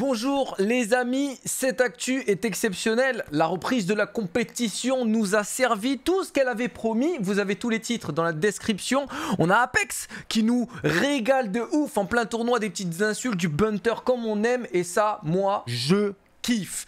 Bonjour les amis, cette actu est exceptionnelle. La reprise de la compétition nous a servi tout ce qu'elle avait promis. Vous avez tous les titres dans la description. On a Apex qui nous régale de ouf en plein tournoi des petites insultes, du bunter comme on aime. Et ça, moi, je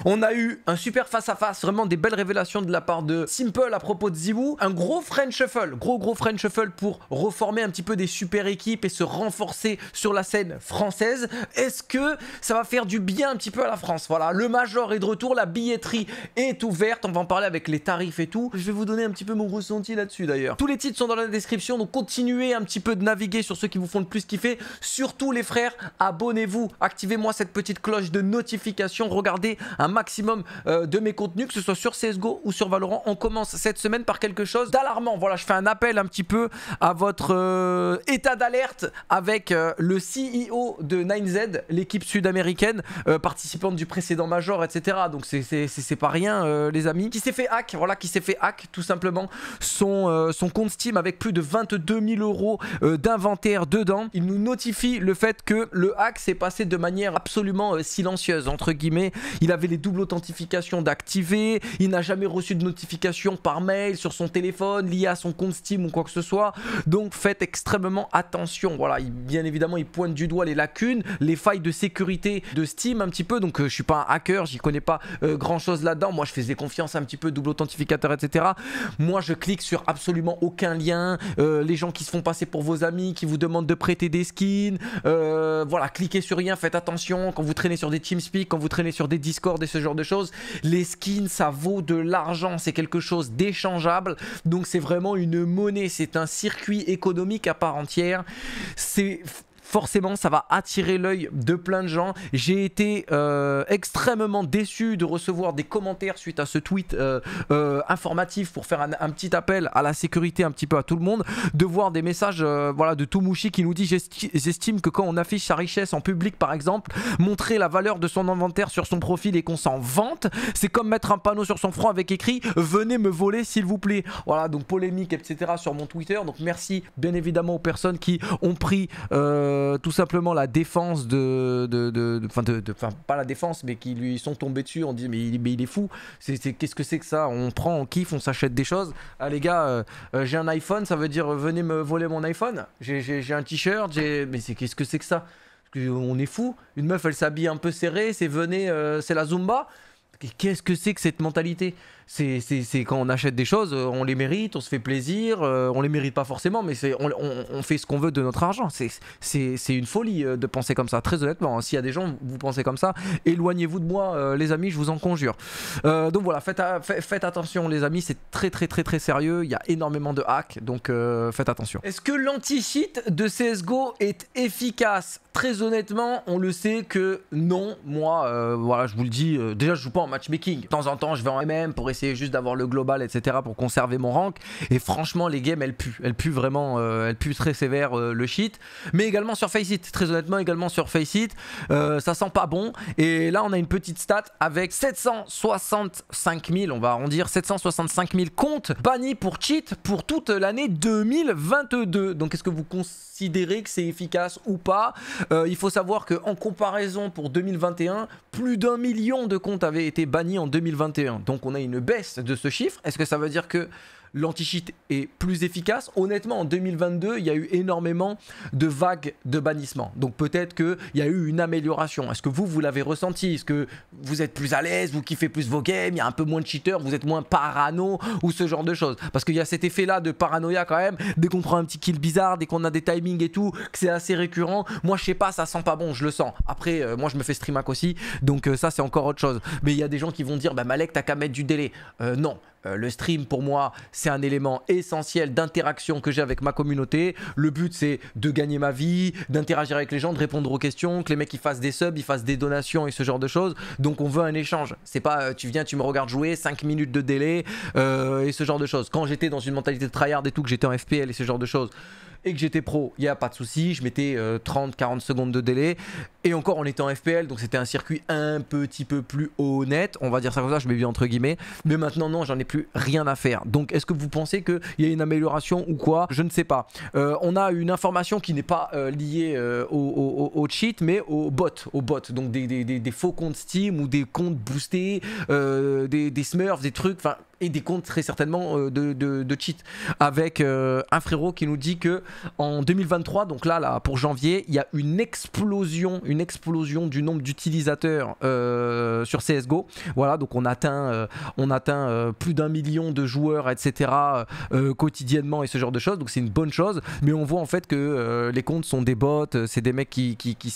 on a eu un super face-à-face, vraiment des belles révélations de la part de Simple à propos de Zibou, Un gros French Shuffle, gros gros French Shuffle pour reformer un petit peu des super équipes et se renforcer sur la scène française. Est-ce que ça va faire du bien un petit peu à la France Voilà, le Major est de retour, la billetterie est ouverte, on va en parler avec les tarifs et tout. Je vais vous donner un petit peu mon ressenti là-dessus d'ailleurs. Tous les titres sont dans la description, donc continuez un petit peu de naviguer sur ceux qui vous font le plus kiffer. Surtout les frères, abonnez-vous, activez-moi cette petite cloche de notification, regardez un maximum euh, de mes contenus, que ce soit sur CSGO ou sur Valorant. On commence cette semaine par quelque chose d'alarmant. Voilà, je fais un appel un petit peu à votre euh, état d'alerte avec euh, le CEO de 9Z, l'équipe sud-américaine, participante du précédent Major, etc. Donc c'est pas rien, les amis. Qui s'est fait hack, voilà, qui s'est fait hack tout simplement son, son compte Steam avec plus de 22 000 euros d'inventaire dedans. Il nous notifie le fait que le hack s'est passé de manière absolument silencieuse, entre guillemets il avait les doubles authentifications d'activer, il n'a jamais reçu de notification par mail sur son téléphone lié à son compte Steam ou quoi que ce soit. Donc faites extrêmement attention. Voilà, bien évidemment, il pointe du doigt les lacunes, les failles de sécurité de Steam un petit peu. Donc euh, je suis pas un hacker, j'y connais pas euh, grand chose là-dedans. Moi, je faisais confiance un petit peu double authentificateur, etc. Moi, je clique sur absolument aucun lien. Euh, les gens qui se font passer pour vos amis, qui vous demandent de prêter des skins, voilà, cliquez sur rien. Faites attention quand vous traînez sur des TeamSpeak, quand vous traînez sur des Discord et ce genre de choses. Les skins, ça vaut de l'argent, c'est quelque chose d'échangeable. Donc c'est vraiment une monnaie, c'est un circuit économique à part entière. C'est forcément ça va attirer l'œil de plein de gens. J'ai été euh, extrêmement déçu de recevoir des commentaires suite à ce tweet euh, euh, informatif pour faire un, petit appel à la sécurité un petit peu à tout le monde, de voir des messages voilà, de mouchi qui nous dit j'estime que quand on affiche sa richesse en public par exemple, montrer la valeur de son inventaire sur son profil et qu'on s'en vante, c'est comme mettre un panneau sur son front avec écrit venez me voler s'il vous plaît. Voilà donc polémique etc sur mon Twitter donc merci bien évidemment aux personnes qui ont pris euh, tout simplement la défense de. Enfin, de, pas la défense, mais qui lui sont tombés dessus on dit mais il, est fou. Qu'est-ce que c'est que ça On prend, on kiffe, on s'achète des choses. Ah les gars, euh, euh, j'ai un iPhone, ça veut dire venez me voler mon iPhone. J'ai un t-shirt, mais qu'est-ce que c'est que ça on est fou. Une meuf, elle s'habille un peu serrée, c'est venez, c'est la Zumba. Qu'est-ce que c'est que cette mentalité c'est quand on achète des choses, euh, on les mérite, on se fait plaisir, euh, on les mérite pas forcément, mais on, on, fait ce qu'on veut de notre argent. C'est une folie euh, de penser comme ça, très honnêtement. Hein. S'il y a des gens, vous pensez comme ça, éloignez-vous de moi, les amis, je vous en conjure. donc voilà, faites, faites, attention, les amis, c'est très très très très sérieux, il y a énormément de hacks, donc faites attention. Est-ce que l'anti-cheat de CSGO est efficace Très honnêtement, on le sait que non, moi, voilà, je vous le dis, déjà je joue pas en matchmaking. De temps en temps, je vais en MM pour essayer c'est juste d'avoir le global, etc. pour conserver mon rank. Et franchement, les games, elles puent. Elles puent vraiment, euh, elles puent très sévère euh, le cheat Mais également sur Faceit, très honnêtement, également sur Faceit, euh, ça sent pas bon. Et là, on a une petite stat avec 765 000, on va arrondir 765 000 comptes bannis pour cheat pour toute l'année 2022. Donc, est-ce que vous considérez que c'est efficace ou pas Il faut savoir que en comparaison pour 2021, plus d'un million de comptes avaient été bannis en 2021. Donc, on a une baisse de ce chiffre, est-ce que ça veut dire que l'anti-cheat est plus efficace. Honnêtement, en 2022, il y a eu énormément de vagues de bannissement. Donc peut-être qu'il y a eu une amélioration. Est-ce que vous, vous l'avez ressenti Est-ce que vous êtes plus à l'aise Vous kiffez plus vos games Il y a un peu moins de cheaters Vous êtes moins parano Ou ce genre de choses Parce qu'il y a cet effet-là de paranoïa quand même. Dès qu'on prend un petit kill bizarre, dès qu'on a des timings et tout, que c'est assez récurrent. Moi, je sais pas, ça sent pas bon, je le sens. Après, euh, moi, je me fais streamer aussi. Donc euh, ça, c'est encore autre chose. Mais il y a des gens qui vont dire, bah Malek, t'as qu'à mettre du délai. Euh, non, euh, le stream, pour moi, c'est un élément essentiel d'interaction que j'ai avec ma communauté. Le but, c'est de gagner ma vie, d'interagir avec les gens, de répondre aux questions, que les mecs ils fassent des subs, ils fassent des donations et ce genre de choses. Donc, on veut un échange. C'est pas euh, tu viens, tu me regardes jouer, 5 minutes de délai euh, et ce genre de choses. Quand j'étais dans une mentalité de tryhard et tout, que j'étais en FPL et ce genre de choses et que j'étais pro, il n'y a pas de souci, je mettais 30-40 secondes de délai et encore, on était en FPL, donc c'était un circuit un petit peu plus honnête, on va dire ça comme ça, je mets bien entre guillemets. Mais maintenant, non, j'en ai plus rien à faire. Donc, est-ce que vous pensez qu'il y a une amélioration ou quoi Je ne sais pas. Euh, on a une information qui n'est pas euh, liée euh, au, cheat, mais au bot, au bot. Donc, des, faux comptes Steam ou des comptes boostés, des, smurfs, des trucs, enfin, et des comptes très certainement de, cheat avec un frérot qui nous dit que en 2023 donc là là pour janvier il y a une explosion une explosion du nombre d'utilisateurs euh, sur CSGO. Voilà, donc on atteint, euh, on atteint euh, plus d'un million de joueurs, etc., quotidiennement et ce genre de choses. Donc c'est une bonne chose, mais on voit en fait que les comptes sont des bots, c'est des mecs qui, qui, qui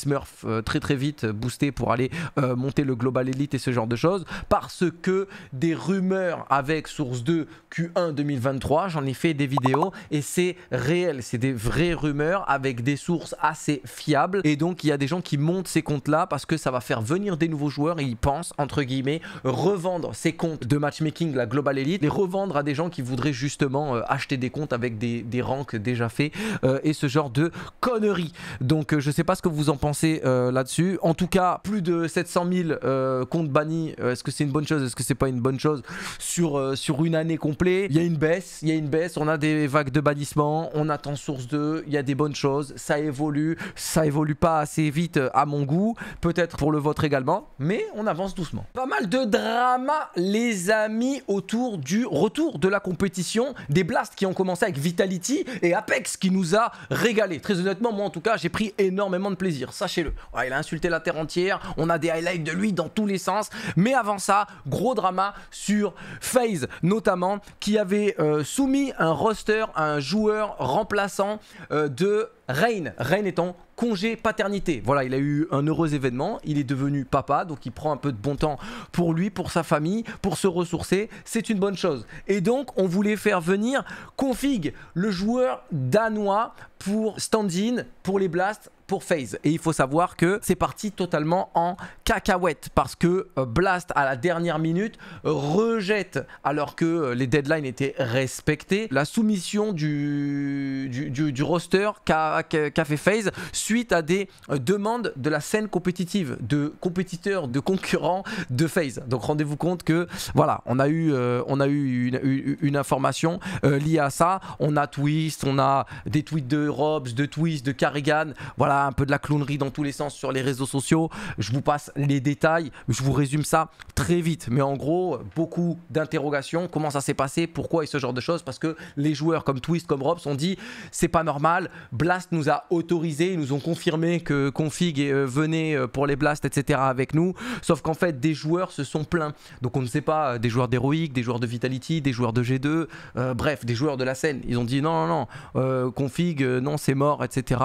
très très vite, boostés pour aller monter le Global Elite et ce genre de choses, parce que des rumeurs avec Source 2 Q1 2023, j'en ai fait des vidéos et c'est réel, c'est des vraies rumeurs avec des sources assez fiables et donc il y a des gens qui montent ces comptes-là parce que ça va faire venir des nouveaux joueurs et ils pensent, entre guillemets, revendre ces comptes de matchmaking, la Global Elite, les revendre à des gens qui voudraient justement euh, acheter des comptes avec des, ranks déjà faits euh, et ce genre de conneries. Donc euh, je sais pas ce que vous en pensez là-dessus. En tout cas, plus de 700 000 comptes bannis, est-ce que c'est une bonne chose Est-ce que c'est pas une bonne chose sur, sur une année complète Il y a une baisse, il y a une baisse, on a des vagues de bannissement, on attend source 2, il y a des bonnes choses, ça évolue, ça évolue pas assez vite à mon goût, peut-être pour le vôtre également, mais on avance doucement. Pas mal de drama, les amis, autour du retour de la compétition, des blasts qui ont commencé avec Vitality et Apex qui nous a régalé. Très honnêtement, moi en tout cas, j'ai pris énormément de plaisir, sachez-le. Ah, il a insulté la terre entière, on a des highlights de lui dans tous les sens, mais avant ça, gros drama sur FaZe notamment, qui avait euh, soumis un roster à un joueur remplaçant euh, de Rain, Rain étant congé paternité. Voilà, il a eu un heureux événement, il est devenu papa, donc il prend un peu de bon temps pour lui, pour sa famille, pour se ressourcer, c'est une bonne chose. Et donc, on voulait faire venir Config, le joueur danois pour stand-in, pour les blasts, pour Phase Et il faut savoir que c'est parti totalement en cacahuète parce que euh, Blast à la dernière minute rejette, alors que euh, les deadlines étaient respectées, la soumission du, du, roster qu'a phase fait FaZe suite à des euh, demandes de la scène compétitive, de compétiteurs, de concurrents de Phase Donc rendez-vous compte que voilà, on a eu, on a eu une, information liée à ça. On a Twist, on a des tweets de Robs, de Twist, de Carrigan. Voilà, un peu de la clownerie dans tous les sens sur les réseaux sociaux. Je vous passe les détails, je vous résume ça très vite. Mais en gros, beaucoup d'interrogations. Comment ça s'est passé Pourquoi et ce genre de choses Parce que les joueurs comme Twist, comme Robs ont dit c'est pas normal. Blast nous a autorisé, nous ont confirmé que Config euh, venait euh, pour les Blast, etc. avec nous. Sauf qu'en fait, des joueurs se sont plaints. Donc on ne sait pas, euh, des joueurs d'Heroic, des joueurs de Vitality, des joueurs de G2, bref, des joueurs de la scène. Ils ont dit non, non, non, Config, non, c'est mort, etc.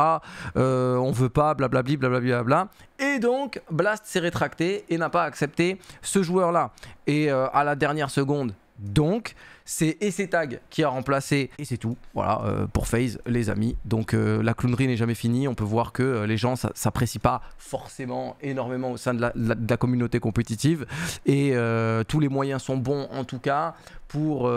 Euh, euh, on veut pas, blablabli, blablabla. Et donc, Blast s'est rétracté et n'a pas accepté ce joueur-là. Et euh, à la dernière seconde, donc, c'est Tag qui a remplacé. Et c'est tout, voilà, euh, pour FaZe, les amis. Donc, la clownerie n'est jamais finie. On peut voir que les gens s'apprécient pas forcément énormément au sein de la, de la communauté compétitive. Et tous les moyens sont bons, en tout cas, pour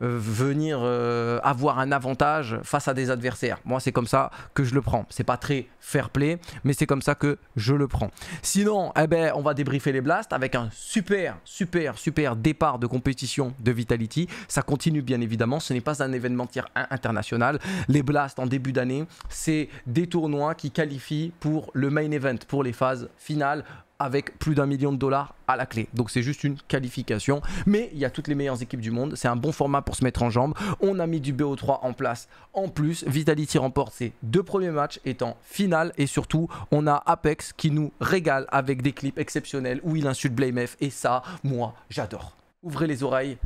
venir euh, avoir un avantage face à des adversaires. Moi, c'est comme ça que je le prends. C'est pas très fair play, mais c'est comme ça que je le prends. Sinon, eh ben, on va débriefer les blasts avec un super, super, super départ de compétition de Vitality. Ça continue bien évidemment. Ce n'est pas un événement international. Les blasts en début d'année, c'est des tournois qui qualifient pour le main event, pour les phases finales avec plus d'un million de dollars à la clé. Donc c'est juste une qualification. Mais il y a toutes les meilleures équipes du monde. C'est un bon format pour se mettre en jambe. On a mis du BO3 en place. En plus, Vitality remporte ses deux premiers matchs étant finale. Et surtout, on a Apex qui nous régale avec des clips exceptionnels où il insulte BlameF. Et ça, moi, j'adore. Ouvrez les oreilles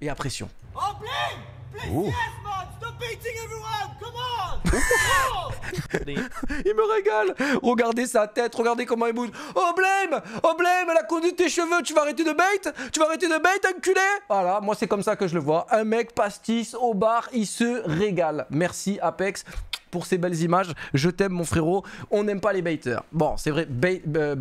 et à pression. Oh, Blame, Please, yes, man! Stop beating everyone! Come on! il me régale Regardez sa tête, regardez comment il bouge Oh blame Oh blame, elle a conduit tes cheveux, tu vas arrêter de bait Tu vas arrêter de bait, enculé Voilà, moi c'est comme ça que je le vois. Un mec pastis au bar, il se régale. Merci Apex pour ces belles images. Je t'aime, mon frérot. On n'aime pas les baiters. Bon, c'est vrai, bait, euh,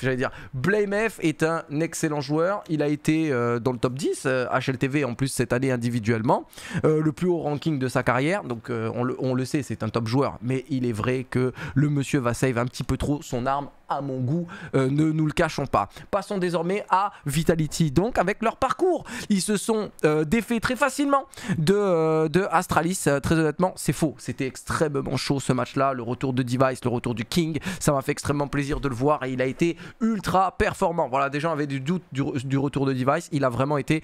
j'allais dire. Blamef est un excellent joueur. Il a été euh, dans le top 10 euh, HLTV en plus cette année individuellement. le plus haut ranking de sa carrière. Donc, on le, on le sait, c'est un top joueur. Mais il est vrai que le monsieur va save un petit peu trop son arme à mon goût, euh, ne nous le cachons pas. Passons désormais à Vitality, donc avec leur parcours. Ils se sont euh, défaits très facilement de, euh, Astralis, très honnêtement, c'est faux. C'était extrêmement chaud ce match-là, le retour de Device, le retour du King, ça m'a fait extrêmement plaisir de le voir et il a été ultra performant. Voilà, des gens avaient du doute du, du retour de Device, il a vraiment été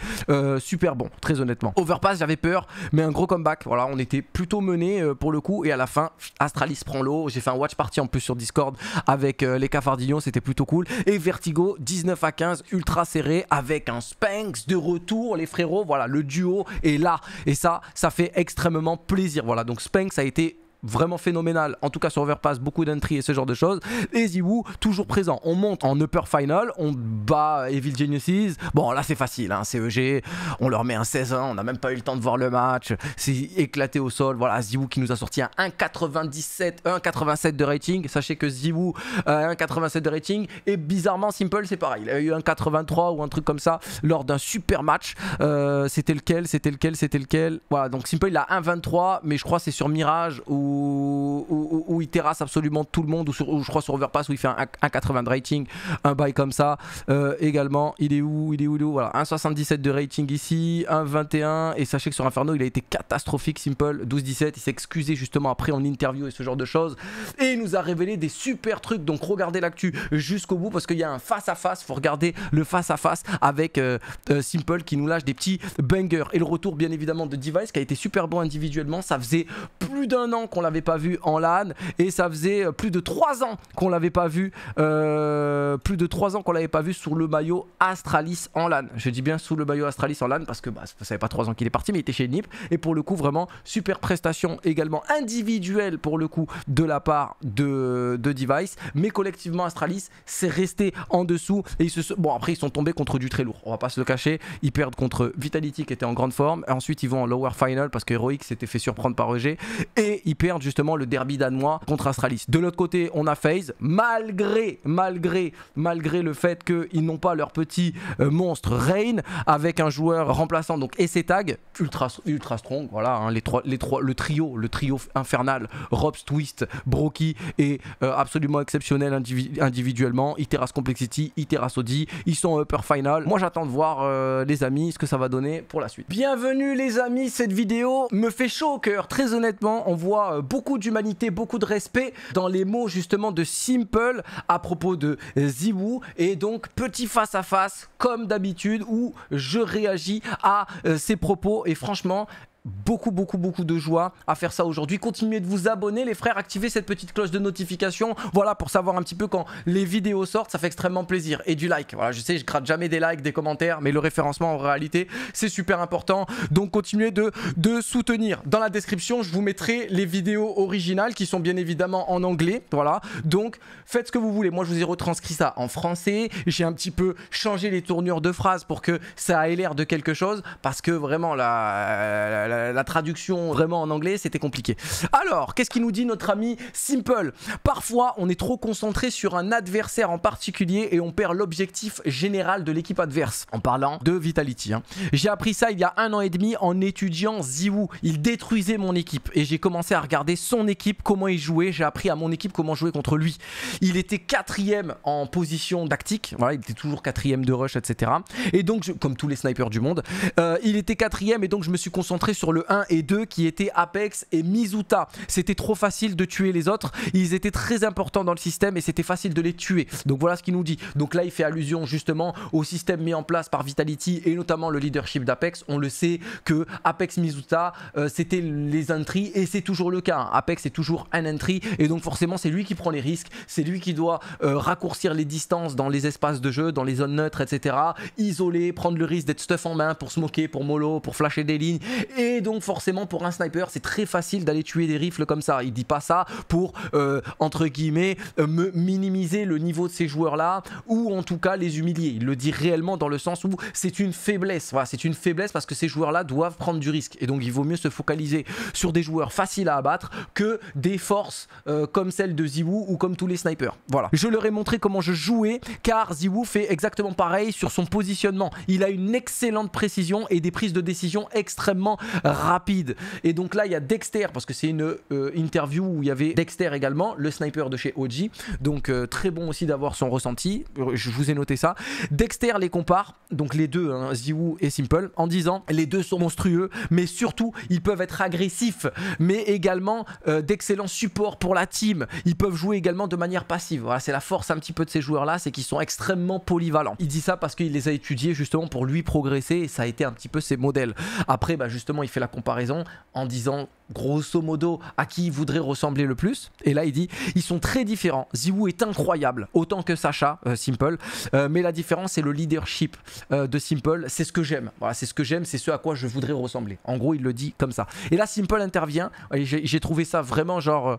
super bon, très honnêtement. Overpass, j'avais peur, mais un gros comeback, voilà, on était plutôt mené pour le coup et à la fin, Astralis prend l'eau. J'ai fait un watch party en plus sur Discord avec les Cafardillon, c'était plutôt cool. Et Vertigo, 19 à 15, ultra serré, avec un Spanx de retour, les frérots. Voilà, le duo est là. Et ça, ça fait extrêmement plaisir. Voilà, donc Spanx a été vraiment phénoménal, en tout cas sur Overpass, beaucoup d'entries et ce genre de choses. Et Ziwu, toujours présent. On monte en upper final, on bat Evil Geniuses. Bon, là c'est facile, hein, CEG, e on leur met un 16-1, on n'a même pas eu le temps de voir le match, c'est éclaté au sol. Voilà, Ziwu qui nous a sorti un 1,97, 1,87 de rating. Sachez que a euh, un 1,87 de rating, et bizarrement, Simple, c'est pareil. Il a eu un 83 ou un truc comme ça lors d'un super match. Euh, c'était lequel, c'était lequel, c'était lequel. Voilà, donc Simple, il a 1,23, mais je crois c'est sur Mirage ou où, il terrasse absolument tout le monde, ou, je crois sur Overpass où il fait un, 80 de rating, un bail comme ça. Euh, également, il est où Il est où, 1,77 de rating ici, 1,21. Et sachez que sur Inferno, il a été catastrophique, Simple, 12 17. Il s'est excusé justement après en interview et ce genre de choses. Et il nous a révélé des super trucs. Donc regardez l'actu jusqu'au bout parce qu'il y a un face-à-face. il faut regarder le face-à-face avec euh, euh, Simple qui nous lâche des petits bangers. Et le retour, bien évidemment, de Device qui a été super bon individuellement. Ça faisait plus d'un an qu'on l'avait pas vu en LAN et ça faisait euh, plus de 3 ans qu'on l'avait pas vu euh, plus de 3 ans qu'on l'avait pas vu sur le maillot Astralis en LAN. Je dis bien sous le maillot Astralis en LAN parce que bah, ça fait pas 3 ans qu'il est parti mais il était chez Nip et pour le coup vraiment super prestation également individuelle pour le coup de la part de, Device mais collectivement Astralis s'est resté en dessous et ils se bon après ils sont tombés contre du très lourd. On va pas se le cacher, ils perdent contre Vitality qui était en grande forme, ensuite ils vont en lower final parce que Heroic s'était fait surprendre par EG et ils perdent justement le derby danois contre Astralis. De l'autre côté, on a FaZe, malgré, malgré, malgré le fait qu'ils n'ont pas leur petit euh, monstre Reign, avec un joueur remplaçant, donc Essetag, ultra, ultra strong, voilà, hein, les trois, les trois, le trio, le trio infernal, Robs, Twist, Broky, est euh, absolument exceptionnel individuellement, Iteras Complexity, Iteras Audi, ils sont upper final. Moi j'attends de voir euh, les amis ce que ça va donner pour la suite. Bienvenue les amis, cette vidéo me fait chaud au cœur, très honnêtement, on voit euh, beaucoup d'humanité, beaucoup de respect dans les mots justement de Simple à propos de Ziwoo. Et donc, petit face à face, comme d'habitude, où je réagis à euh, ses propos. Et franchement, beaucoup, beaucoup, beaucoup de joie à faire ça aujourd'hui. Continuez de vous abonner, les frères, activez cette petite cloche de notification. Voilà, pour savoir un petit peu quand les vidéos sortent, ça fait extrêmement plaisir. Et du like. Voilà, je sais, je gratte jamais des likes, des commentaires, mais le référencement en réalité, c'est super important. Donc continuez de, de soutenir. Dans la description, je vous mettrai les vidéos originales qui sont bien évidemment en anglais. Voilà. Donc faites ce que vous voulez. Moi, je vous ai retranscrit ça en français. J'ai un petit peu changé les tournures de phrases pour que ça ait l'air de quelque chose. Parce que vraiment, la la, traduction vraiment en anglais, c'était compliqué. Alors, qu'est-ce qu'il nous dit notre ami Simple Parfois, on est trop concentré sur un adversaire en particulier et on perd l'objectif général de l'équipe adverse. En parlant de Vitality. Hein. J'ai appris ça il y a un an et demi en étudiant Ziwoo. Il détruisait mon équipe et j'ai commencé à regarder son équipe, comment il jouait. J'ai appris à mon équipe comment jouer contre lui. Il était quatrième en position tactique. Voilà, il était toujours quatrième de rush, etc. Et donc, comme tous les snipers du monde, euh, il était quatrième et donc je me suis concentré sur sur le 1 et 2 qui étaient Apex et Mizuta. C'était trop facile de tuer les autres. Ils étaient très importants dans le système et c'était facile de les tuer. Donc voilà ce qu'il nous dit. Donc là, il fait allusion justement au système mis en place par Vitality et notamment le leadership d'Apex. On le sait que Apex Mizuta, euh, c'était les entries et c'est toujours le cas. Apex est toujours un entry et donc forcément, c'est lui qui prend les risques. C'est lui qui doit euh, raccourcir les distances dans les espaces de jeu, dans les zones neutres, etc. Isoler, prendre le risque d'être stuff en main pour smoker, pour mollo, pour flasher des lignes et et donc forcément pour un sniper c'est très facile d'aller tuer des rifles comme ça. Il dit pas ça pour euh, entre guillemets euh, minimiser le niveau de ces joueurs là ou en tout cas les humilier. Il le dit réellement dans le sens où c'est une faiblesse. Voilà, c'est une faiblesse parce que ces joueurs là doivent prendre du risque et donc il vaut mieux se focaliser sur des joueurs faciles à abattre que des forces euh, comme celle de Ziwu ou comme tous les snipers. Voilà. Je leur ai montré comment je jouais car Ziwu fait exactement pareil sur son positionnement. Il a une excellente précision et des prises de décision extrêmement rapide. Et donc là, il y a Dexter, parce que c'est une euh, interview où il y avait Dexter également, le sniper de chez OG. Donc euh, très bon aussi d'avoir son ressenti. Euh, je vous ai noté ça. Dexter les compare donc les deux, hein, et Simple, en disant les deux sont monstrueux, mais surtout ils peuvent être agressifs, mais également euh, d'excellents supports pour la team. Ils peuvent jouer également de manière passive. Voilà, c'est la force un petit peu de ces joueurs-là, c'est qu'ils sont extrêmement polyvalents. Il dit ça parce qu'il les a étudiés justement pour lui progresser et ça a été un petit peu ses modèles. Après, bah, justement, il fait la comparaison en disant grosso modo, à qui il voudrait ressembler le plus. Et là, il dit ils sont très différents. Ziwu est incroyable, autant que Sacha, euh, Simple. Euh, mais la différence, c'est le leadership euh, de Simple. C'est ce que j'aime. c'est ce que j'aime, c'est ce à quoi je voudrais ressembler. En gros, il le dit comme ça. Et là, Simple intervient. J'ai trouvé ça vraiment genre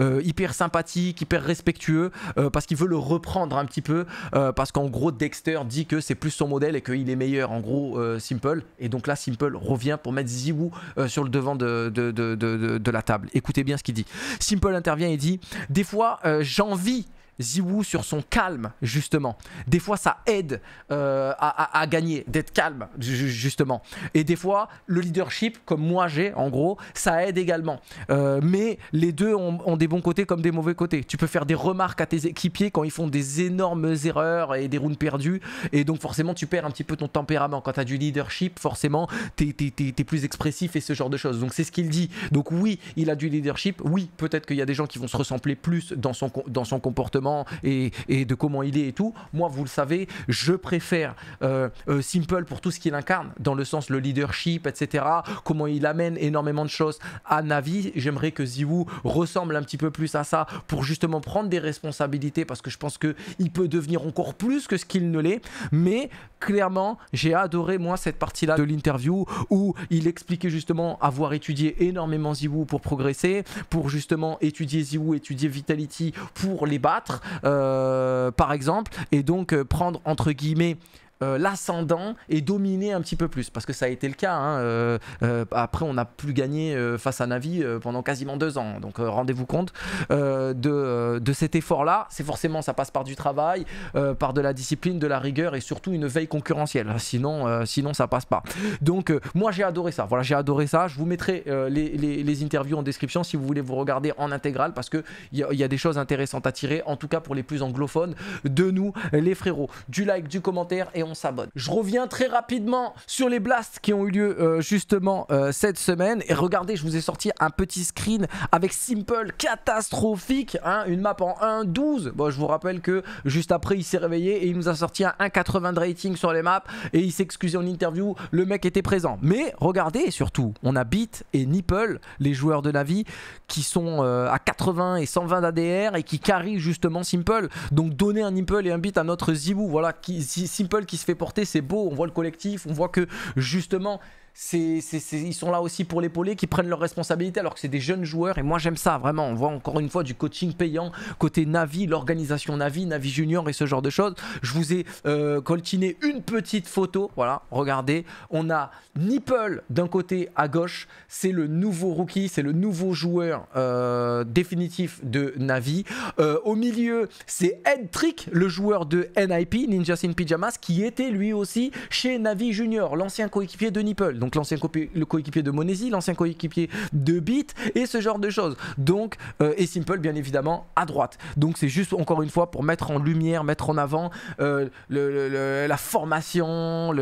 hyper sympathique, hyper respectueux, parce qu'il veut le reprendre un petit peu, parce qu'en gros, Dexter dit que c'est plus son modèle et qu'il est meilleur. En gros, Simple. Et donc là, Simple revient pour mettre Ziwu sur le devant de de, la table. Écoutez bien ce qu'il dit. Simple intervient et dit Des fois, euh, j'envie Ziwoo sur son calme, justement. Des fois, ça aide euh, à, gagner, d'être calme, justement. Et des fois, le leadership, comme moi j'ai, en gros, ça aide également. Euh, mais les deux ont, des bons côtés comme des mauvais côtés. Tu peux faire des remarques à tes équipiers quand ils font des énormes erreurs et des rounds perdus. Et donc, forcément, tu perds un petit peu ton tempérament. Quand tu as du leadership, forcément, tu es, plus expressif et ce genre de choses. Donc, c'est ce qu'il dit. Donc, oui, il a du leadership. Oui, peut-être qu'il y a des gens qui vont se ressembler plus dans son, dans son comportement et, de comment il est et tout. Moi, vous le savez, je préfère euh, euh, Simple pour tout ce qu'il incarne, dans le sens le leadership, etc. Comment il amène énormément de choses à Navi. J'aimerais que Ziwu ressemble un petit peu plus à ça pour justement prendre des responsabilités parce que je pense qu'il peut devenir encore plus que ce qu'il ne l'est. Mais clairement, j'ai adoré moi cette partie-là de l'interview où il expliquait justement avoir étudié énormément Ziwu pour progresser, pour justement étudier Ziwu, étudier Vitality pour les battre euh, par exemple, et donc euh, prendre entre guillemets euh, l'ascendant et dominer un petit peu plus. Parce que ça a été le cas. Hein, euh, euh, après, on n'a plus gagné face à Navi pendant quasiment deux ans. Donc rendez-vous compte de, cet effort-là. C'est forcément, ça passe par du travail, par de la discipline, de la rigueur et surtout une veille concurrentielle. Sinon, sinon ça passe pas. Donc moi, j'ai adoré ça. Voilà, j'ai adoré ça. Je vous mettrai les, interviews en description si vous voulez vous regarder en intégrale parce que il y a des choses intéressantes à tirer. En tout cas, pour les plus anglophones de nous, les frérots. Du like, du commentaire et s'abonne. Je reviens très rapidement sur les blasts qui ont eu lieu euh, justement euh, cette semaine. Et regardez, je vous ai sorti un petit screen avec Simple catastrophique. Hein, une map en 1-12. Bon, je vous rappelle que juste après, il s'est réveillé et il nous a sorti un 1,80 de rating sur les maps. Et il s'est excusé en interview. Le mec était présent. Mais regardez surtout, on a Beat et Nipple, les joueurs de vie qui sont euh, à 80 et 120 d'ADR et qui carry justement Simple. Donc donner un Nipple et un Beat à notre Zibou. Voilà, qui, Simple qui se fait porter, c'est beau, on voit le collectif, on voit que justement c'est, ils sont là aussi pour l'épauler, qui prennent leurs responsabilités alors que c'est des jeunes joueurs. Et moi j'aime ça, vraiment. On voit encore une fois du coaching payant côté Navi, l'organisation Navi, Navi Junior et ce genre de choses. Je vous ai euh, coltiné une petite photo. Voilà, regardez. On a Nipple d'un côté à gauche. C'est le nouveau rookie, c'est le nouveau joueur euh, définitif de Navi. Euh, au milieu, c'est Ed Trick, le joueur de NIP, Ninjas in Pyjamas, qui était lui aussi chez Navi Junior, l'ancien coéquipier de Nipple donc l'ancien coéquipier de Monesi, l'ancien coéquipier de Beat et ce genre de choses. Donc, euh, et Simple bien évidemment à droite. Donc c'est juste encore une fois pour mettre en lumière, mettre en avant euh, la formation,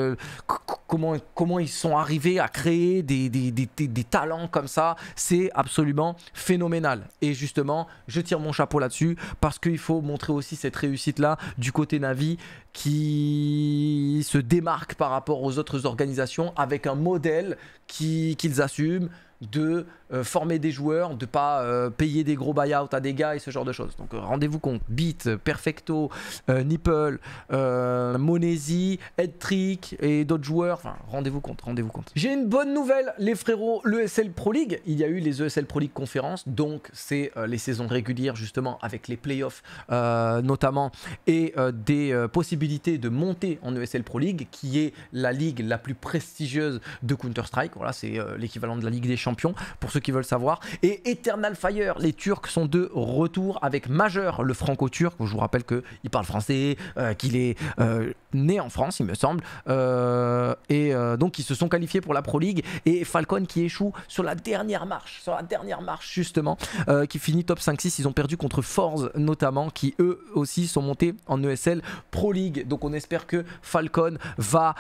comment, ils sont arrivés à créer des, des talents comme ça. C'est absolument phénoménal. Et justement, je tire mon chapeau là-dessus parce qu'il faut montrer aussi cette réussite-là du côté Navi qui se démarque par rapport aux autres organisations avec un mot modèle qu'ils assument, de euh, former des joueurs, de pas euh, payer des gros buy-out à des gars et ce genre de choses. Donc euh, rendez-vous compte, Beat, Perfecto, Nipple, Monesi, Headtrick et d'autres joueurs, enfin rendez-vous compte, rendez-vous compte. J'ai une bonne nouvelle les frérots, l'ESL Pro League, il y a eu les ESL Pro League conférences, donc c'est les saisons régulières justement avec les playoffs notamment et des possibilités de monter en ESL Pro League qui est la ligue la plus prestigieuse de Counter-Strike, voilà c'est l'équivalent de la Ligue des Champions pour ceux qui veulent savoir. Et Eternal Fire, les Turcs sont de retour avec Majeur, le franco-turc. Je vous rappelle qu'il parle français, euh, qu'il est euh, né en France, il me semble. Euh, et donc, ils se sont qualifiés pour la Pro League. Et Falcon qui échoue sur la dernière marche, sur la dernière marche justement, qui finit top 5-6. Ils ont perdu contre Force notamment, qui eux aussi sont montés en ESL Pro League. Donc, on espère que Falcon va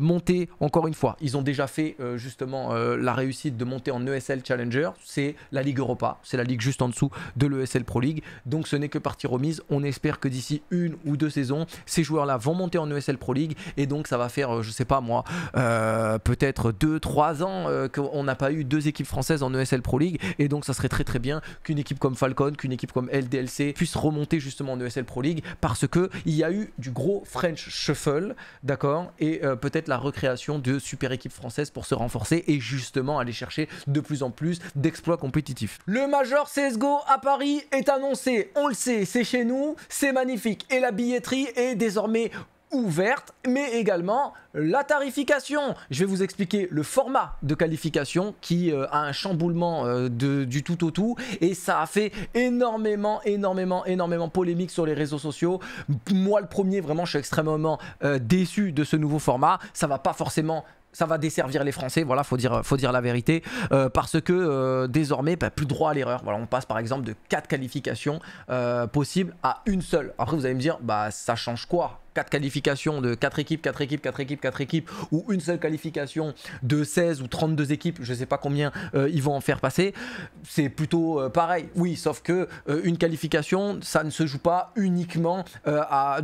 monter encore une fois. Ils ont déjà fait justement la réussite de monter en ESL Challenger, c'est la Ligue Europa, c'est la ligue juste en dessous de l'ESL Pro League. Donc ce n'est que partie remise. On espère que d'ici une ou deux saisons, ces joueurs-là vont monter en ESL Pro League et donc ça va faire, euh, je sais pas moi, euh, peut-être deux, trois ans euh, qu'on n'a pas eu deux équipes françaises en ESL Pro League et donc ça serait très très bien qu'une équipe comme Falcon, qu'une équipe comme LDLC puisse remonter justement en ESL Pro League parce que il y a eu du gros French shuffle, d'accord, et peut-être la recréation de super équipes françaises pour se renforcer et justement aller chercher de plus en plus d'exploits compétitifs. Le Major CSGO à Paris est annoncé, on le sait, c'est chez nous, c'est magnifique. Et la billetterie est désormais ouverte, mais également la tarification. Je vais vous expliquer le format de qualification qui euh, a un chamboulement euh, du tout au tout et ça a fait énormément, énormément, énormément polémique sur les réseaux sociaux. Moi, le premier, vraiment, je suis extrêmement euh, déçu de ce nouveau format. Ça va pas forcément ça va desservir les Français, voilà, faut dire, faut dire la vérité, euh, parce que euh, désormais, pas bah, plus droit à l'erreur. Voilà, on passe par exemple de 4 qualifications euh, possibles à une seule. Après, vous allez me dire, bah ça change quoi quatre qualifications de quatre équipes, quatre équipes, quatre équipes, quatre équipes, ou une seule qualification de 16 ou 32 équipes, je ne sais pas combien euh, ils vont en faire passer, c'est plutôt euh, pareil. Oui, sauf que euh, une qualification, ça ne se joue pas uniquement à,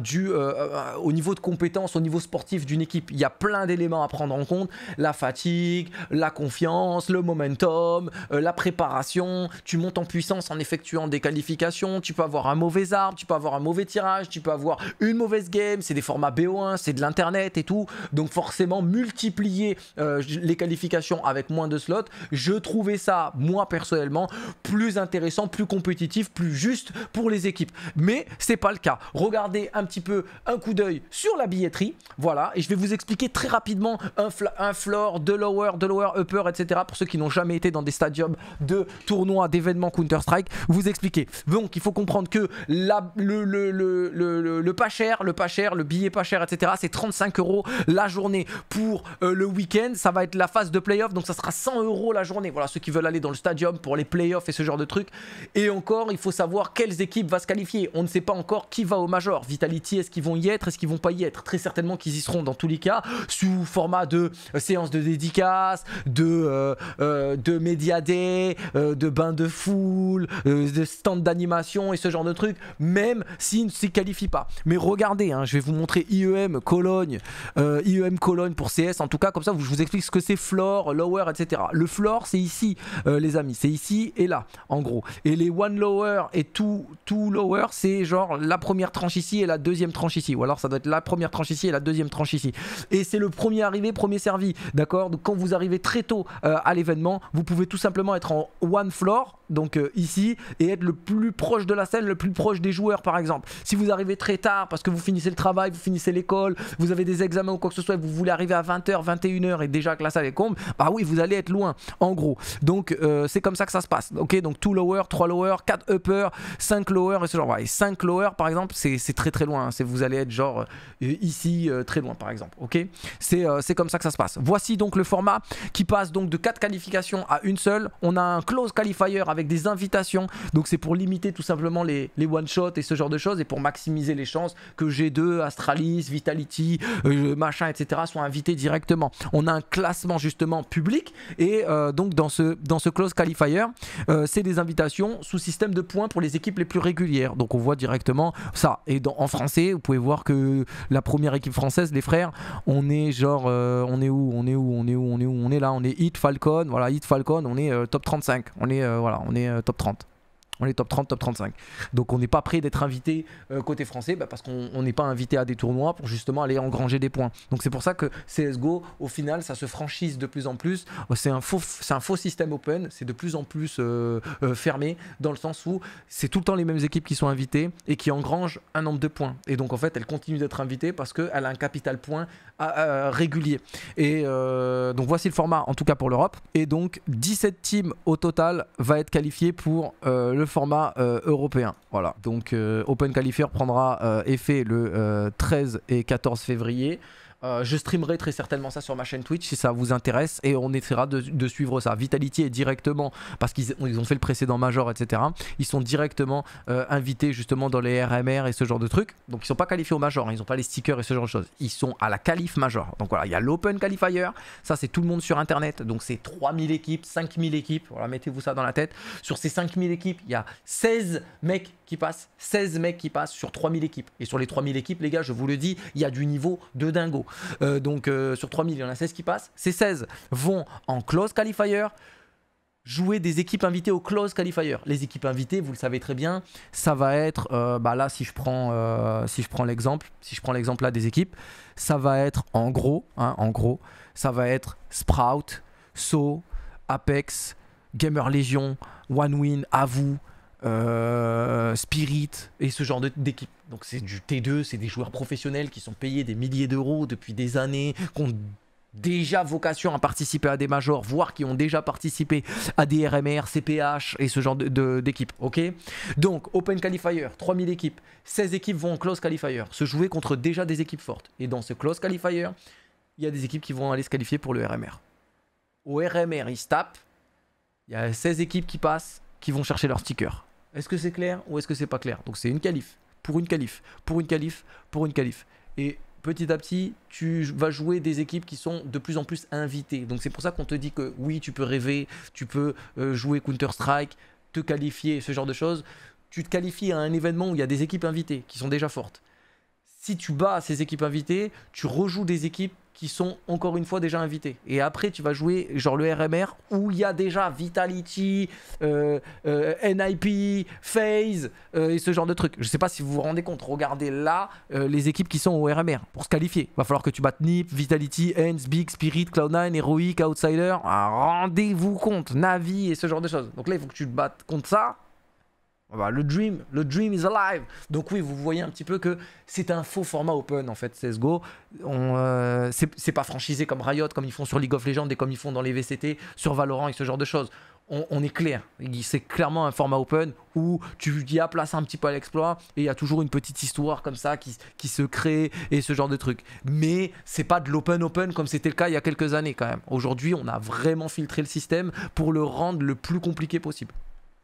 au niveau de compétence, au niveau sportif d'une équipe. Il y a plein d'éléments à prendre en compte, la fatigue, la confiance, le momentum, la préparation, tu montes en puissance en effectuant des qualifications, tu peux avoir un mauvais arbre, tu peux avoir un mauvais tirage, tu peux avoir une mauvaise game, c'est des formats BO1, c'est de l'internet et tout. Donc forcément, multiplier euh, les qualifications avec moins de slots, je trouvais ça, moi personnellement, plus intéressant, plus compétitif, plus juste pour les équipes. Mais c'est pas le cas. Regardez un petit peu un coup d'œil sur la billetterie. Voilà, et je vais vous expliquer très rapidement un, floor, de lower, de lower, upper, etc. Pour ceux qui n'ont jamais été dans des stadiums de tournois, d'événements Counter-Strike, vous expliquer. Donc il faut comprendre que le pas cher, le pas cher, le billet pas cher, etc. C'est 35 euros la journée pour euh, le week-end. Ça va être la phase de playoff, donc ça sera 100 euros la journée. Voilà, ceux qui veulent aller dans le stadium pour les playoffs et ce genre de trucs. Et encore, il faut savoir quelles équipes vont se qualifier. On ne sait pas encore qui va au major. Vitality, est-ce qu'ils vont y être Est-ce qu'ils vont pas y être Très certainement qu'ils y seront dans tous les cas, sous format de euh, séance de dédicaces, de, euh, euh de Media de bain de foule, de stands d'animation et ce genre de trucs, même s'ils ne se qualifient pas. Mais regardez, hein, vais vous montrer IEM Cologne, euh, IEM Cologne pour CS, en tout cas comme ça je vous explique ce que c'est floor, lower, etc. Le floor c'est ici euh, les amis, c'est ici et là en gros. Et les one lower et two, tout lower c'est genre la première tranche ici et la deuxième tranche ici. Ou alors ça doit être la première tranche ici et la deuxième tranche ici. Et c'est le premier arrivé, premier servi, d'accord Donc quand vous arrivez très tôt euh, à l'événement, vous pouvez tout simplement être en one floor, donc ici, et être le plus proche de la scène, le plus proche des joueurs par exemple. Si vous arrivez très tard parce que vous finissez le travail, vous finissez l'école, vous avez des examens ou quoi que ce soit, vous voulez arriver à 20h, 21h et déjà que la salle est comble, bah oui, vous allez être loin, en gros. Donc euh, c'est comme ça que ça se passe. Ok, donc 2 lower, 3 lower, 4 upper, 5 lower et ce genre. Et 5 lower par exemple, c'est très très loin. Hein. C'est Vous allez être genre euh, ici euh, très loin par exemple. Ok, c'est comme ça que ça se passe. Voici donc le format qui passe donc de 4 qualifications à une seule. On a un close qualifier avec des invitations. Donc c'est pour limiter tout simplement les, les one shot et ce genre de choses et pour maximiser les chances que j'ai de Astralis, Vitality, euh, machin, etc., sont invités directement. On a un classement justement public et euh, donc dans ce, dans ce close qualifier, euh, c'est des invitations sous système de points pour les équipes les plus régulières. Donc on voit directement ça. Et en français, vous pouvez voir que la première équipe française, les frères, on est genre, on est où, on est où, on est où, on est où, on est là, on est Hit Falcon, voilà Hit Falcon, on est top 35, on est voilà, on est top 30. On est top 30, top 35. Donc on n'est pas prêt d'être invité euh, côté français bah, parce qu'on n'est pas invité à des tournois pour justement aller engranger des points. Donc c'est pour ça que CSGO, au final, ça se franchise de plus en plus. Euh, c'est un faux, c'est un faux système open, c'est de plus en plus euh, fermé dans le sens où c'est tout le temps les mêmes équipes qui sont invitées et qui engrangent un nombre de points. Et donc en fait, elles continuent d'être invitées parce qu'elles a un capital point régulier. Et donc voici le format, en tout cas pour l'Europe. Et donc 17 teams au total va être qualifié pour le format euh, européen. Voilà. Donc euh, Open Qualifier prendra euh, effet le 13 et 14 février. Euh, je streamerai très certainement ça sur ma chaîne Twitch si ça vous intéresse et on essaiera de, suivre ça. Vitality est directement, parce qu'ils ont fait le précédent major, etc. Ils sont directement euh, invités justement dans les RMR et ce genre de trucs. Donc ils sont pas qualifiés au major, hein. ils n'ont pas les stickers et ce genre de choses. Ils sont à la qualif major. Donc voilà, il y a l'Open Qualifier, ça c'est tout le monde sur Internet. Donc c'est 3000 équipes, 5000 équipes, voilà, mettez-vous ça dans la tête. Sur ces 5000 équipes, il y a 16 mecs qui passent, 16 mecs qui passent sur 3000 équipes. Et sur les 3000 équipes, les gars, je vous le dis, il y a du niveau de dingo. Euh, donc euh, sur 3000, il y en a 16 qui passent. Ces 16 vont en close qualifier jouer des équipes invitées au close qualifier. Les équipes invitées, vous le savez très bien, ça va être, euh, bah là si je prends, si je prends l'exemple, si je prends l'exemple là des équipes, ça va être en gros, hein, en gros, ça va être Sprout, So, Apex, Gamer Legion, One Win, à euh, Spirit et ce genre d'équipe. Donc c'est du T2, c'est des joueurs professionnels qui sont payés des milliers d'euros depuis des années, qui ont déjà vocation à participer à des majors, voire qui ont déjà participé à des RMR, CPH et ce genre d'équipe. De, d'équipe ok Donc Open Qualifier, 3000 équipes, 16 équipes vont en Close Qualifier, se jouer contre déjà des équipes fortes. Et dans ce Close Qualifier, il y a des équipes qui vont aller se qualifier pour le RMR. Au RMR, ils se tapent. Il y a 16 équipes qui passent, qui vont chercher leur sticker. Est-ce que c'est clair ou est-ce que c'est pas clair Donc c'est une qualif, pour une qualif, pour une qualif, pour une qualif. Et petit à petit, tu vas jouer des équipes qui sont de plus en plus invitées. Donc c'est pour ça qu'on te dit que oui, tu peux rêver, tu peux euh, jouer Counter-Strike, te qualifier, ce genre de choses. Tu te qualifies à un événement où il y a des équipes invitées qui sont déjà fortes si tu bats ces équipes invitées, tu rejoues des équipes qui sont encore une fois déjà invitées. Et après, tu vas jouer genre le RMR où il y a déjà Vitality, euh, euh, NIP, Phase euh, et ce genre de trucs. Je sais pas si vous vous rendez compte. Regardez là les équipes qui sont au RMR pour se qualifier. Va falloir que tu battes NIP, Vitality, ends Big, Spirit, Cloud9, Heroic, Outsider. Ah, rendez-vous compte, Navi et ce genre de choses. Donc là, il faut que tu te battes contre ça le dream, le dream is alive. Donc oui, vous voyez un petit peu que c'est un faux format open en fait CS:GO. Euh, c'est pas franchisé comme Riot, comme ils font sur League of Legends et comme ils font dans les VCT, sur Valorant et ce genre de choses. On, est clair, c'est clairement un format open où tu y as place un petit peu à l'exploit et il y a toujours une petite histoire comme ça qui, qui se crée et ce genre de truc. Mais c'est pas de l'open open comme c'était le cas il y a quelques années quand même. Aujourd'hui, on a vraiment filtré le système pour le rendre le plus compliqué possible.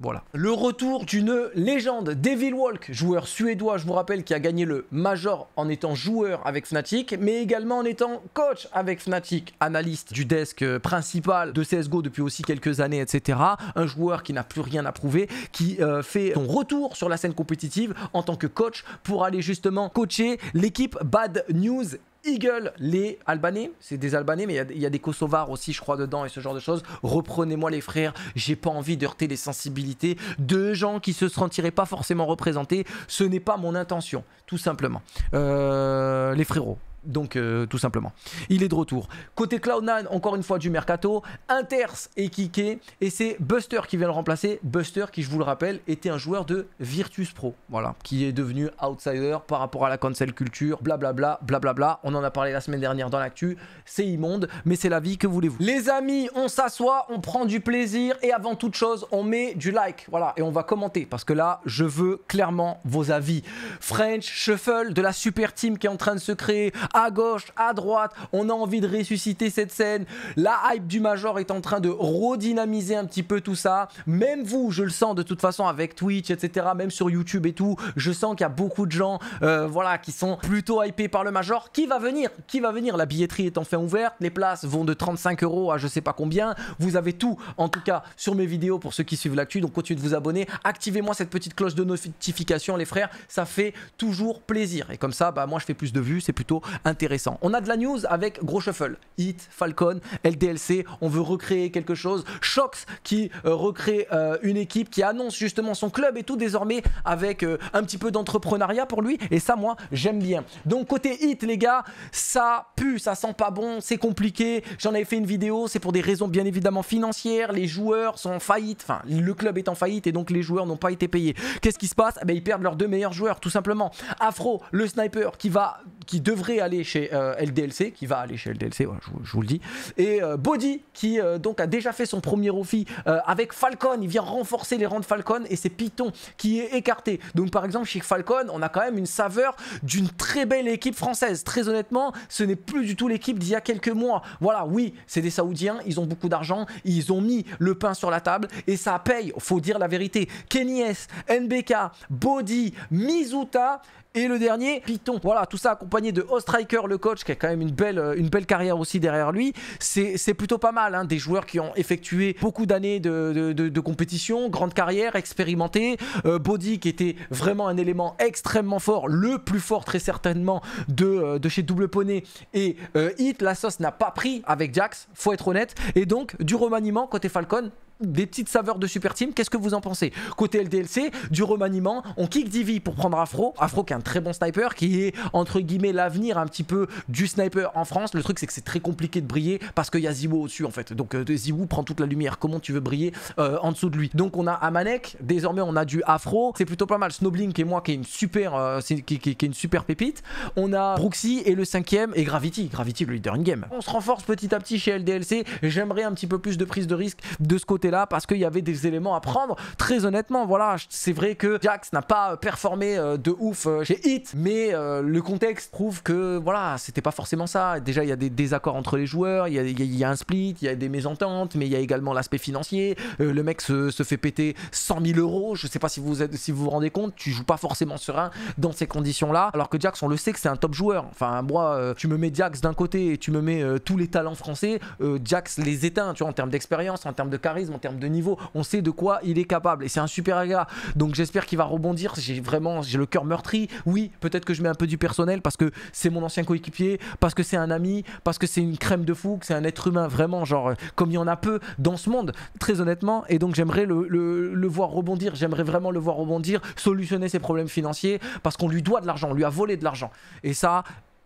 Voilà. Le retour d'une légende, Devil Walk, joueur suédois, je vous rappelle, qui a gagné le Major en étant joueur avec Fnatic, mais également en étant coach avec Fnatic, analyste du desk euh, principal de CSGO depuis aussi quelques années, etc. Un joueur qui n'a plus rien à prouver, qui euh, fait son retour sur la scène compétitive en tant que coach pour aller justement coacher l'équipe Bad News Eagle, les Albanais, c'est des Albanais, mais il y, a des Kosovars aussi, je crois, dedans et ce genre de choses. Reprenez-moi les frères, j'ai pas envie de heurter les sensibilités de gens qui se sentiraient pas forcément représentés. Ce n'est pas mon intention, tout simplement. Euh, les frérots, donc euh, tout simplement, il est de retour. Côté Cloud9, encore une fois du mercato, Inters est kické et c'est Buster qui vient le remplacer. Buster qui, je vous le rappelle, était un joueur de Virtus Pro, voilà, qui est devenu outsider par rapport à la cancel culture, blablabla, blablabla. On en a parlé la semaine dernière dans l'actu, c'est immonde, mais c'est la vie que voulez-vous. Les amis, on s'assoit, on prend du plaisir et avant toute chose, on met du like, voilà, et on va commenter parce que là, je veux clairement vos avis. French Shuffle de la super team qui est en train de se créer à gauche, à droite. On a envie de ressusciter cette scène. La hype du Major est en train de redynamiser un petit peu tout ça. Même vous, je le sens de toute façon avec Twitch, etc. Même sur YouTube et tout, je sens qu'il y a beaucoup de gens, euh, voilà, qui sont plutôt hypés par le Major. Qui va venir Qui va venir La billetterie est enfin ouverte. Les places vont de 35 euros à je sais pas combien. Vous avez tout, en tout cas, sur mes vidéos pour ceux qui suivent l'actu. Donc continuez de vous abonner. Activez-moi cette petite cloche de notification, les frères. Ça fait toujours plaisir. Et comme ça, bah moi, je fais plus de vues. C'est plutôt intéressant. On a de la news avec Gros Shuffle, Hit, Falcon, LDLC, on veut recréer quelque chose. Shox qui euh, recrée euh, une équipe, qui annonce justement son club et tout désormais avec euh, un petit peu d'entrepreneuriat pour lui. Et ça, moi, j'aime bien. Donc côté Hit, les gars, ça pue, ça sent pas bon, c'est compliqué. J'en avais fait une vidéo, c'est pour des raisons bien évidemment financières. Les joueurs sont en faillite, enfin le club est en faillite et donc les joueurs n'ont pas été payés. Qu'est-ce qui se passe eh ben, Ils perdent leurs deux meilleurs joueurs, tout simplement. Afro, le sniper, qui va, qui devrait aller chez euh, LDLC, qui va aller chez LDLC, je, vous, le dis. Et euh, Body, qui euh, donc a déjà fait son premier offi avec Falcon, il vient renforcer les rangs de Falcon, et c'est Python qui est écarté. Donc par exemple, chez Falcon, on a quand même une saveur d'une très belle équipe française. Très honnêtement, ce n'est plus du tout l'équipe d'il y a quelques mois. Voilà, oui, c'est des Saoudiens, ils ont beaucoup d'argent, ils ont mis le pain sur la table et ça paye, faut dire la vérité. Kenny S, NBK, Body, Mizuta, et le dernier, Python. Voilà, tout ça accompagné de Ostriker, le coach, qui a quand même une belle, euh, une belle carrière aussi derrière lui. C'est plutôt pas mal, hein, des joueurs qui ont effectué beaucoup d'années de, compétition, grande carrière, expérimenté. Euh, Body, qui était vraiment un élément extrêmement fort, le plus fort très certainement de, euh, chez Double Poney. Et Hit, la sauce n'a pas pris avec Jax, faut être honnête. Et donc, du remaniement côté Falcon, des petites saveurs de Super Team. Qu'est-ce que vous en pensez Côté LDLC, du remaniement, on kick Divi pour prendre Afro. Afro qui est un très bon sniper, qui est entre guillemets l'avenir un petit peu du sniper en France. Le truc c'est que c'est très compliqué de briller parce qu'il y a Ziwo au-dessus en fait. Donc euh, Ziwo prend toute la lumière. Comment tu veux briller euh, en dessous de lui Donc on a Amanek. Désormais on a du Afro. C'est plutôt pas mal. Snowblink et moi qui est une super, euh, qui, est une super pépite. On a Brooksy et le cinquième et Gravity. Gravity le leader in game. On se renforce petit à petit chez LDLC. J'aimerais un petit peu plus de prise de risque de ce côté là parce qu'il y avait des éléments à prendre. Très honnêtement, voilà, c'est vrai que Jax n'a pas euh, performé euh, de ouf euh, chez Hit, mais le contexte prouve que voilà, c'était pas forcément ça. Déjà, il y a des désaccords entre les joueurs, il y a, un split, il y a des mésententes, mais il y a également l'aspect financier. le mec se, fait péter 100 000 euros. Je sais pas si vous êtes, si vous vous rendez compte, tu joues pas forcément serein dans ces conditions-là. Alors que Jax, on le sait que c'est un top joueur. Enfin, moi, tu me mets Jax d'un côté et tu me mets tous les talents français, Jax les éteint, tu vois, en termes d'expérience, en termes de charisme en termes de niveau. On sait de quoi il est capable et c'est un super gars. Donc j'espère qu'il va rebondir. J'ai vraiment j'ai le cœur meurtri. Oui, peut-être que je mets un peu du personnel parce que c'est mon ancien coéquipier, parce que c'est un ami, parce que c'est une crème de fou, que c'est un être humain vraiment genre euh, comme il y en a peu dans ce monde, très honnêtement. Et donc j'aimerais le, le voir rebondir. J'aimerais vraiment le voir rebondir, solutionner ses problèmes financiers parce qu'on lui doit de l'argent, on lui a volé de l'argent. Et ça,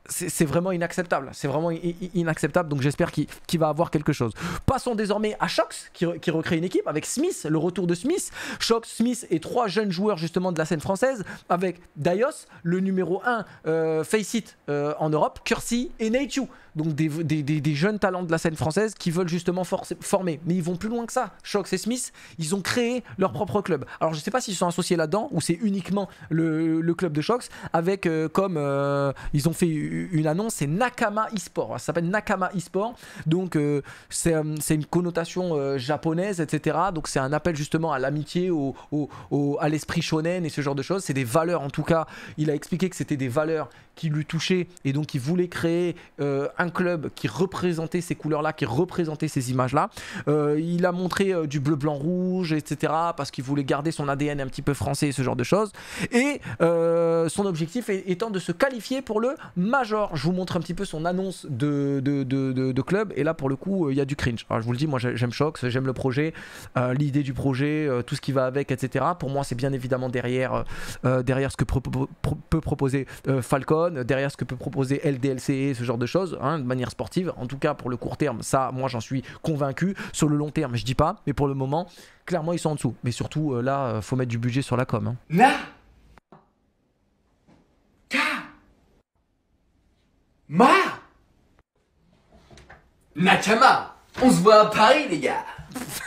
c'est vraiment inacceptable. C'est vraiment inacceptable. Donc j'espère qu'il va avoir quelque chose. Passons désormais à Shox qui, recrée une équipe avec Smith, le retour de Smith. Shox, Smith et trois jeunes joueurs justement de la scène française avec Daios, le numéro 1 euh, Face It euh, en Europe, Cursey et you donc des, des, jeunes talents de la scène française qui veulent justement former. Mais ils vont plus loin que ça. Shox et Smith, ils ont créé leur propre club. Alors je sais pas s'ils sont associés là-dedans ou c'est uniquement le, club de Shox avec euh, comme euh, ils ont fait une annonce, c'est Nakama eSport. Ça s'appelle Nakama eSport. Donc euh, c'est une connotation japonaise, etc. Donc c'est un appel justement à l'amitié, à l'esprit shonen et ce genre de choses. C'est des valeurs en tout cas. Il a expliqué que c'était des valeurs qui lui touchaient et donc il voulait créer un un club qui représentait ces couleurs-là, qui représentait ces images-là. Euh, il a montré euh, du bleu, blanc, rouge, etc. parce qu'il voulait garder son ADN un petit peu français et ce genre de choses. Et euh, son objectif étant de se qualifier pour le Major. Je vous montre un petit peu son annonce de, de, club. Et là, pour le coup, il y a du cringe. je vous le dis, moi j'aime Shox, j'aime le projet, l'idée du projet, tout ce qui va avec, etc. Pour moi, c'est bien évidemment derrière, derrière ce que peut proposer Falcon, derrière ce que peut proposer LDLC, e, ce genre de choses. Hein de manière sportive. En tout cas, pour le court terme, ça, moi, j'en suis convaincu. Sur le long terme, je dis pas, mais pour le moment, clairement, ils sont en dessous. Mais surtout, euh, là, euh, faut mettre du budget sur la com. Hein. Là Ma Nakama On se voit à Paris, les gars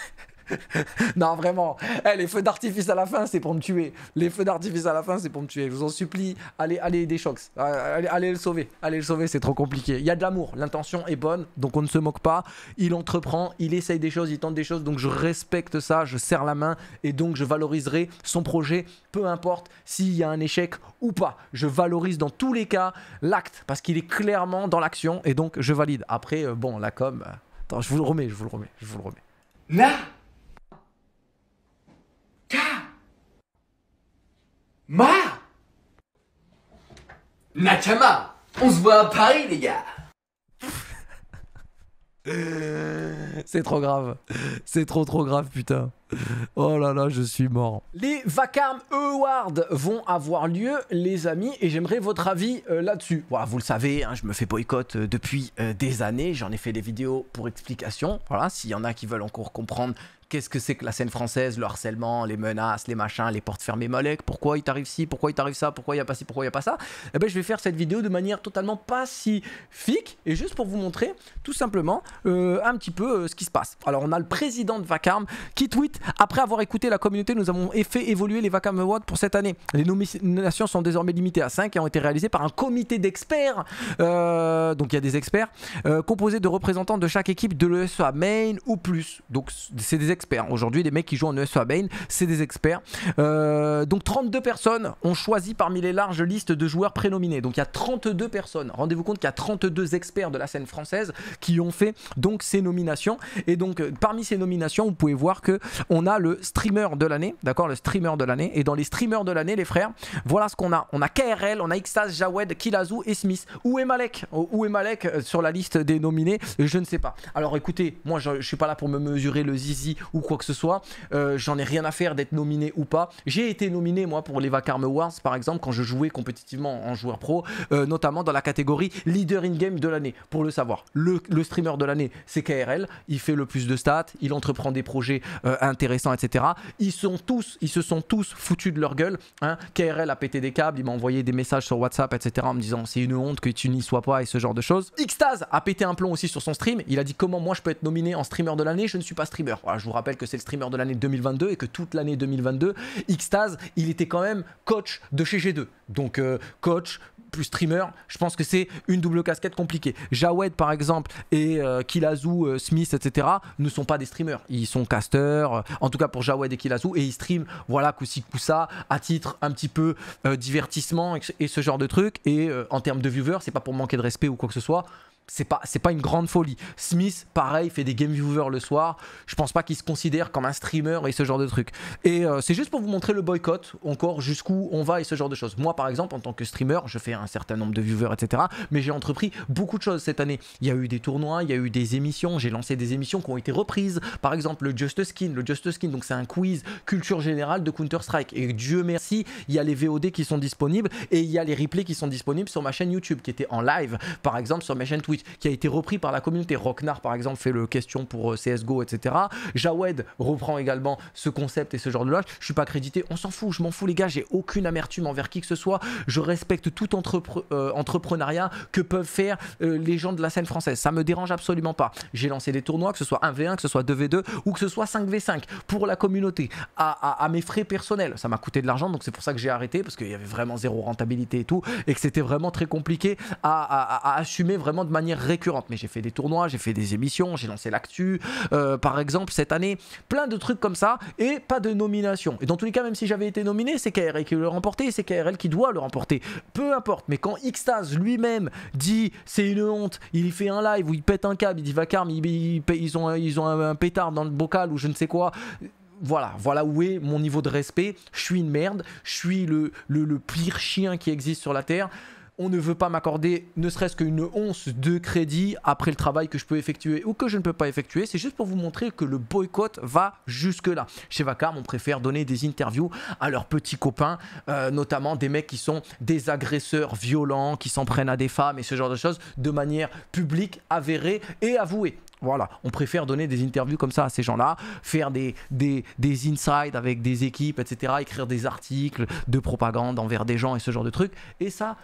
non, vraiment. Eh, les feux d'artifice à la fin, c'est pour me tuer. Les feux d'artifice à la fin, c'est pour me tuer. Je vous en supplie, allez, allez des chocs. Ah, allez, allez, le sauver. Allez le sauver, c'est trop compliqué. Il y a de l'amour. L'intention est bonne, donc on ne se moque pas. Il entreprend, il essaye des choses, il tente des choses. Donc je respecte ça, je serre la main et donc je valoriserai son projet, peu importe s'il y a un échec ou pas. Je valorise dans tous les cas l'acte parce qu'il est clairement dans l'action et donc je valide. Après, euh, bon, la com. Euh, attends, je vous le remets, je vous le remets, je vous le remets. Là Ma Nakama On se voit à Paris, les gars C'est trop grave. C'est trop trop grave, putain. Oh là là, je suis mort. Les Vacarme Awards vont avoir lieu, les amis, et j'aimerais votre avis euh, là-dessus. Voilà, vous le savez, hein, je me fais boycott euh, depuis euh, des années. J'en ai fait des vidéos pour explication. Voilà, s'il y en a qui veulent encore comprendre, qu'est-ce que c'est que la scène française, le harcèlement, les menaces, les machins, les portes fermées, Malek, pourquoi il t'arrive ci, pourquoi il t'arrive ça, pourquoi il n'y a pas ci, pourquoi il n'y a pas ça, eh ben, je vais faire cette vidéo de manière totalement pas si pacifique et juste pour vous montrer tout simplement euh, un petit peu euh, ce qui se passe. Alors on a le président de Vacarme qui tweet « Après avoir écouté la communauté, nous avons fait évoluer les Vacarme Awards pour cette année. Les nominations sont désormais limitées à 5 et ont été réalisées par un comité d'experts, euh, donc il y a des experts, composés de représentants de chaque équipe de l'ESA main ou plus. Donc c'est des experts Aujourd'hui, les mecs qui jouent en à Bain, c'est des experts. Euh, donc 32 personnes ont choisi parmi les larges listes de joueurs prénominés. Donc il y a 32 personnes. Rendez-vous compte qu'il y a 32 experts de la scène française qui ont fait donc ces nominations. Et donc euh, parmi ces nominations, vous pouvez voir que on a le streamer de l'année, d'accord, le streamer de l'année. Et dans les streamers de l'année, les frères, voilà ce qu'on a. On a KRL, on a Xtas, Jawed, Kilazou et Smith. Où est Malek oh, Où est Malek euh, sur la liste des nominés Je ne sais pas. Alors écoutez, moi je, je suis pas là pour me mesurer le zizi ou quoi que ce soit. Euh, j'en ai rien à faire d'être nominé ou pas. J'ai été nominé, moi, pour les Vacarme Awards, par exemple, quand je jouais compétitivement en joueur pro, euh, notamment dans la catégorie leader in-game de l'année, pour le savoir. Le, streamer de l'année, c'est KRL. Il fait le plus de stats, il entreprend des projets euh, intéressants, etc. Ils, sont tous, ils se sont tous foutus de leur gueule. Hein. KRL a pété des câbles, il m'a envoyé des messages sur WhatsApp, etc. en me disant c'est une honte que tu n'y sois pas et ce genre de choses. Xtaz a pété un plomb aussi sur son stream. Il a dit comment moi je peux être nominé en streamer de l'année, je ne suis pas streamer. Voilà, je vous rappelle que c'est le streamer de l'année 2022 et que toute l'année 2022, Xtaz, il était quand même coach de chez G2. Donc euh, coach plus streamer, je pense que c'est une double casquette compliquée. Jawed par exemple et euh, Kilazu, euh, Smith, etc. ne sont pas des streamers. Ils sont casters euh, en tout cas pour Jawed et Kilazu, et ils streament, voilà, coup ça, à titre un petit peu divertissement et, ce genre de truc. Et en termes de viewers, c'est pas pour manquer de respect ou quoi que ce soit c'est pas, pas une grande folie. Smith, pareil, fait des game viewers le soir. Je pense pas qu'il se considère comme un streamer et ce genre de truc. Et euh, c'est juste pour vous montrer le boycott, encore jusqu'où on va et ce genre de choses. Moi, par exemple, en tant que streamer, je fais un certain nombre de viewers, etc. Mais j'ai entrepris beaucoup de choses cette année. Il y a eu des tournois, il y a eu des émissions. J'ai lancé des émissions qui ont été reprises. Par exemple, le Just Skin. Le Just Skin, donc c'est un quiz culture générale de Counter-Strike. Et Dieu merci, il y a les VOD qui sont disponibles et il y a les replays qui sont disponibles sur ma chaîne YouTube qui était en live, par exemple, sur ma chaîne Twitch qui a été repris par la communauté. Rocknar, par exemple, fait le question pour euh, CSGO, etc. Jawed reprend également ce concept et ce genre de loge Je suis pas crédité, on s'en fout, je m'en fous, les gars, j'ai aucune amertume envers qui que ce soit. Je respecte tout euh, entrepreneuriat que peuvent faire euh, les gens de la scène française. Ça me dérange absolument pas. J'ai lancé des tournois, que ce soit 1v1, que ce soit 2v2 ou que ce soit 5v5 pour la communauté, à, mes frais personnels. Ça m'a coûté de l'argent, donc c'est pour ça que j'ai arrêté parce qu'il y avait vraiment zéro rentabilité et tout, et que c'était vraiment très compliqué à assumer vraiment de manière récurrente. Mais j'ai fait des tournois, j'ai fait des émissions, j'ai lancé l'actu, euh, par exemple, cette année. Plein de trucs comme ça et pas de nomination. Et dans tous les cas, même si j'avais été nominé, c'est KRL qui le remportait, c'est KRL qui doit le remporter. Peu importe. Mais quand Xtase lui-même dit c'est une honte, il fait un live où il pète un câble, il dit vacarme, ils, ont, ils ont un pétard dans le bocal ou je ne sais quoi voilà, voilà où est mon niveau de respect. Je suis une merde, je suis le pire chien qui existe sur la Terre on ne veut pas m'accorder ne serait-ce qu'une once de crédit après le travail que je peux effectuer ou que je ne peux pas effectuer. C'est juste pour vous montrer que le boycott va jusque-là. Chez Vacarme, on préfère donner des interviews à leurs petits copains, euh, notamment des mecs qui sont des agresseurs violents, qui s'en prennent à des femmes et ce genre de choses, de manière publique, avérée et avouée. Voilà, on préfère donner des interviews comme ça à ces gens-là, faire des, des, des insides avec des équipes, etc., écrire des articles de propagande envers des gens et ce genre de trucs. Et ça,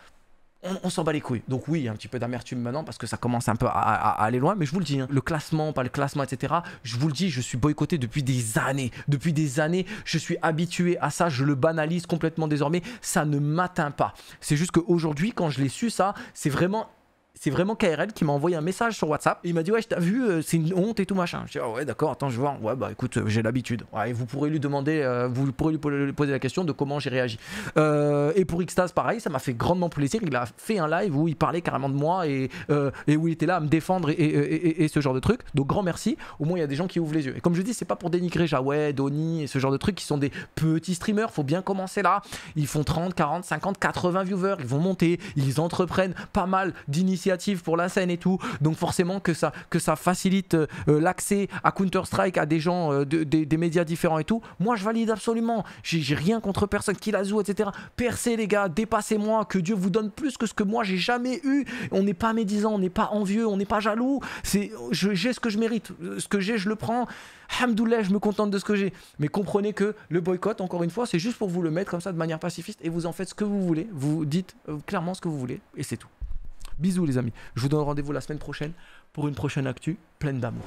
on, s'en bat les couilles. Donc oui, un petit peu d'amertume maintenant parce que ça commence un peu à, aller loin, mais je vous le dis, hein. le classement, pas le classement, etc. Je vous le dis, je suis boycotté depuis des années. Depuis des années, je suis habitué à ça, je le banalise complètement désormais, ça ne m'atteint pas. C'est juste qu'aujourd'hui, quand je l'ai su, ça, c'est vraiment c'est vraiment KRL qui m'a envoyé un message sur WhatsApp. Il m'a dit Ouais, je t'ai vu, euh, c'est une honte et tout machin. Je dis ah ouais, d'accord, attends, je vois. Ouais, bah écoute, euh, j'ai l'habitude. Ouais, et vous pourrez lui demander, euh, vous pourrez lui poser la question de comment j'ai réagi. et pour Xtase, pareil, ça m'a fait grandement plaisir. Il a fait un live où il parlait carrément de moi et, et où il était là à me défendre et, et, ce genre de truc. Donc, grand merci. Au moins, il y a des gens qui ouvrent les yeux. Et comme je dis, c'est pas pour dénigrer Jawed, Donny et ce genre de trucs qui sont des petits streamers. Faut bien commencer là. Ils font 30, 40, 50, 80 viewers. Ils vont monter. Ils entreprennent pas mal d'initiatives pour la scène et tout. Donc forcément que ça, que ça facilite euh, euh, l'accès à Counter-Strike à des gens, euh, des médias différents et tout. Moi, je valide absolument. J'ai rien contre personne qui la joue, etc. Percez les gars, dépassez-moi, que Dieu vous donne plus que ce que moi j'ai jamais eu. On n'est pas médisant, on n'est pas envieux, on n'est pas jaloux. C'est, j'ai ce que je mérite, ce que j'ai, je le prends. Hamdoulah, je me contente de ce que j'ai. Mais comprenez que le boycott, encore une fois, c'est juste pour vous le mettre comme ça de manière pacifiste et vous en faites ce que vous voulez. Vous dites clairement ce que vous voulez et c'est tout. Bisous les amis. Je vous donne rendez-vous la semaine prochaine pour une prochaine actu pleine d'amour.